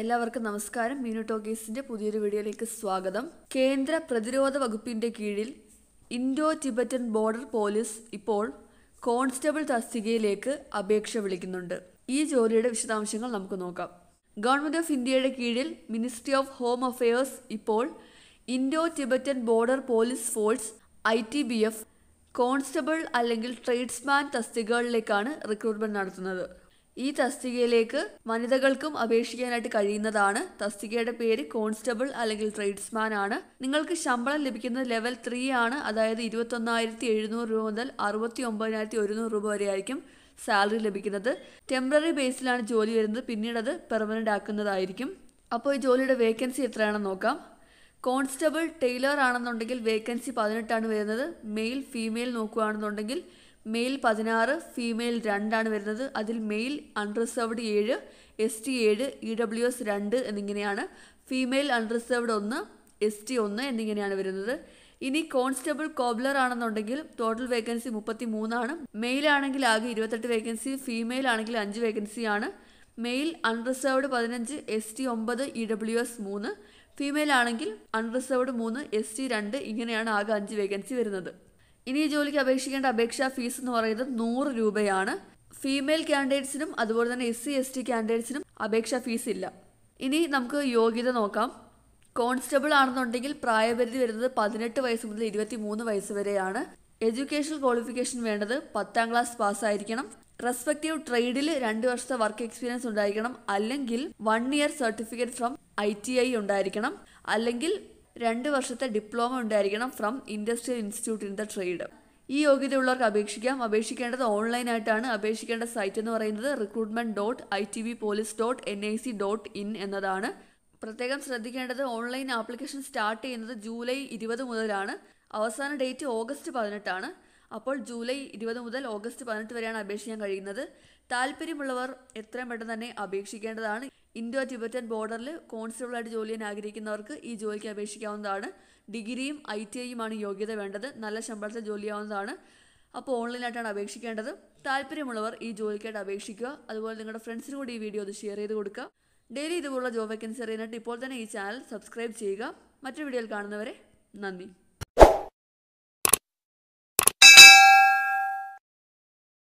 എല്ലാവർക്കും നമസ്കാരം മീനു പുതിയൊരു വീഡിയോയിലേക്ക് സ്വാഗതം കേന്ദ്ര പ്രതിരോധ വകുപ്പിന്റെ കീഴിൽ ഇൻഡോ ടിബറ്റൻ ബോർഡർ പോലീസ് ഇപ്പോൾ കോൺസ്റ്റബിൾ തസ്തികയിലേക്ക് അപേക്ഷ വിളിക്കുന്നുണ്ട് ഈ ജോലിയുടെ വിശദാംശങ്ങൾ നമുക്ക് നോക്കാം ഗവൺമെന്റ് ഓഫ് ഇന്ത്യയുടെ കീഴിൽ മിനിസ്ട്രി ഓഫ് ഹോം അഫയേഴ്സ് ഇപ്പോൾ Indo Tibetan border police force I T B F constable അല്ലെങ്കിൽ ട്രേഡ്സ്മാൻ തസ്തികകളിലേക്കാണ് റിക്രൂട്ട്മെന്റ് നടത്തുന്നത് ഈ തസ്തികയിലേക്ക് വനിതകൾക്കും അപേക്ഷിക്കാനായിട്ട് കഴിയുന്നതാണ് തസ്തികയുടെ പേര് കോൺസ്റ്റബിൾ അല്ലെങ്കിൽ ട്രേഡ്സ്മാൻ ആണ് നിങ്ങൾക്ക് ശമ്പളം ലഭിക്കുന്നത് ലെവൽ ത്രീ ആണ് അതായത് ഇരുപത്തൊന്നായിരത്തി എഴുന്നൂറ് രൂപ മുതൽ അറുപത്തി ഒമ്പതിനായിരത്തി ഒരുന്നൂറ് രൂപ വരെ ആയിരിക്കും സാലറി ലഭിക്കുന്നത് ടെമ്പററി ബേസിലാണ് ജോലി വരുന്നത് പിന്നീട് അത് പെർമനൻ്റ് ആക്കുന്നതായിരിക്കും അപ്പോൾ ഈ ജോലിയുടെ വേക്കൻസി എത്രയാണെന്ന് നോക്കാം കോൺസ്റ്റബിൾ ടെയിലർ ആണെന്നുണ്ടെങ്കിൽ വേക്കൻസി പതിനെട്ടാണ് വരുന്നത് മെയിൽ ഫീമെയിൽ നോക്കുകയാണെന്നുണ്ടെങ്കിൽ മെയിൽ പതിനാറ് ഫീമെയിൽ രണ്ടാണ് വരുന്നത് അതിൽ മെയിൽ അൺറിസർവ്ഡ് ഏഴ് എസ് ടി ഏഴ് ഇ ഡബ്ല്യു എസ് രണ്ട് എന്നിങ്ങനെയാണ് ഫീമെയിൽ അൺറിസർവ്ഡ് ഒന്ന് എസ് ടി ഒന്ന് എന്നിങ്ങനെയാണ് വരുന്നത് ഇനി കോൺസ്റ്റബിൾ കോബ്ലർ ആണെന്നുണ്ടെങ്കിൽ ടോട്ടൽ വേക്കൻസി മുപ്പത്തി മൂന്നാണ് മെയിൽ ആണെങ്കിൽ ആകെ ഇരുപത്തെട്ട് വേക്കൻസി ഫീമെയിൽ ആണെങ്കിൽ അഞ്ച് വേക്കൻസിയാണ് മെയിൽ അൺറിസർവ്ഡ് പതിനഞ്ച് എസ് ടി ഒമ്പത് ഇ ഡബ്ല്യു എസ് മൂന്ന് ഫീമെയിൽ ആണെങ്കിൽ അൺറിസർവ്ഡ് മൂന്ന് എസ് ടി രണ്ട് ഇങ്ങനെയാണ് ആകെ അഞ്ച് വേക്കൻസി വരുന്നത് ഇനി ജോലിക്ക് അപേക്ഷിക്കേണ്ട അപേക്ഷാ ഫീസ് എന്ന് പറയുന്നത് നൂറ് രൂപയാണ് ഫീമെയിൽ കാൻഡിഡേറ്റ്സിനും അതുപോലെ തന്നെ എസ് സി എസ് ടി കാൻഡിഡേറ്റ്സിനും അപേക്ഷാ ഫീസ് ഇല്ല ഇനി നമുക്ക് യോഗ്യത നോക്കാം കോൺസ്റ്റബിൾ ആണെന്നുണ്ടെങ്കിൽ പ്രായപരിധി വരുന്നത് പതിനെട്ട് വയസ്സ് മുതൽ ഇരുപത്തി മൂന്ന് വയസ്സ് വരെയാണ് എഡ്യൂക്കേഷണൽ ക്വാളിഫിക്കേഷൻ വേണ്ടത് പത്താം ക്ലാസ് പാസ്സായിരിക്കണം റെസ്പെക്റ്റീവ് ട്രേഡിൽ രണ്ട് വർഷത്തെ വർക്ക് എക്സ്പീരിയൻസ് ഉണ്ടായിരിക്കണം അല്ലെങ്കിൽ one year certificate from I T I ഉണ്ടായിരിക്കണം അല്ലെങ്കിൽ രണ്ട് വർഷത്തെ ഡിപ്ലോമ ഉണ്ടായിരിക്കണം from industrial institute in the trade ഈ യോഗ്യതയുള്ളവർക്ക് അപേക്ഷിക്കാം അപേക്ഷിക്കേണ്ടത് ഓൺലൈനായിട്ടാണ് അപേക്ഷിക്കേണ്ട സൈറ്റ് എന്ന് പറയുന്നത് recruitment dot I T B police dot N I C dot in എന്നതാണ് പ്രത്യേകം ശ്രദ്ധിക്കേണ്ടത് ഓൺലൈൻ ആപ്ലിക്കേഷൻ സ്റ്റാർട്ട് ചെയ്യുന്നത് ജൂലൈ ഇരുപത് മുതലാണ് അവസാന ഡേറ്റ് ഓഗസ്റ്റ് പതിനെട്ടാണ് അപ്പോൾ ജൂലൈ ഇരുപത് മുതൽ ഓഗസ്റ്റ് പതിനെട്ട് വരെയാണ് അപേക്ഷിക്കാൻ കഴിയുന്നത് താല്പര്യമുള്ളവർ എത്രയും പെട്ടെന്ന് തന്നെ അപേക്ഷിക്കേണ്ടതാണ് ഇൻഡോ ടിബറ്റൻ ബോർഡറിൽ കോൺസ്റ്റബിളായിട്ട് ജോലി ചെയ്യാൻ ആഗ്രഹിക്കുന്നവർക്ക് ഈ ജോലിക്ക് അപേക്ഷിക്കാവുന്നതാണ് ഡിഗ്രിയും ഐ ടി ഐയുമാണ് യോഗ്യത വേണ്ടത് നല്ല ശമ്പളത്തിൽ ജോലി ചെയ്യാവുന്നതാണ് അപ്പോൾ ഓൺലൈനായിട്ടാണ് അപേക്ഷിക്കേണ്ടത് താല്പര്യമുള്ളവർ ഈ ജോലിക്കായിട്ട് അപേക്ഷിക്കുക അതുപോലെ നിങ്ങളുടെ ഫ്രണ്ട്സിനും കൂടി ഈ വീഡിയോ ഒന്ന് ഷെയർ ചെയ്ത് കൊടുക്കുക ഡെയിലി ഇതുപോലുള്ള ജോബ് വേക്കൻസി അറിയാനായിട്ട് ഇപ്പോൾ തന്നെ ഈ ചാനൽ സബ്സ്ക്രൈബ് ചെയ്യുക മറ്റൊരു വീഡിയോയിൽ കാണുന്നവരെ നന്ദി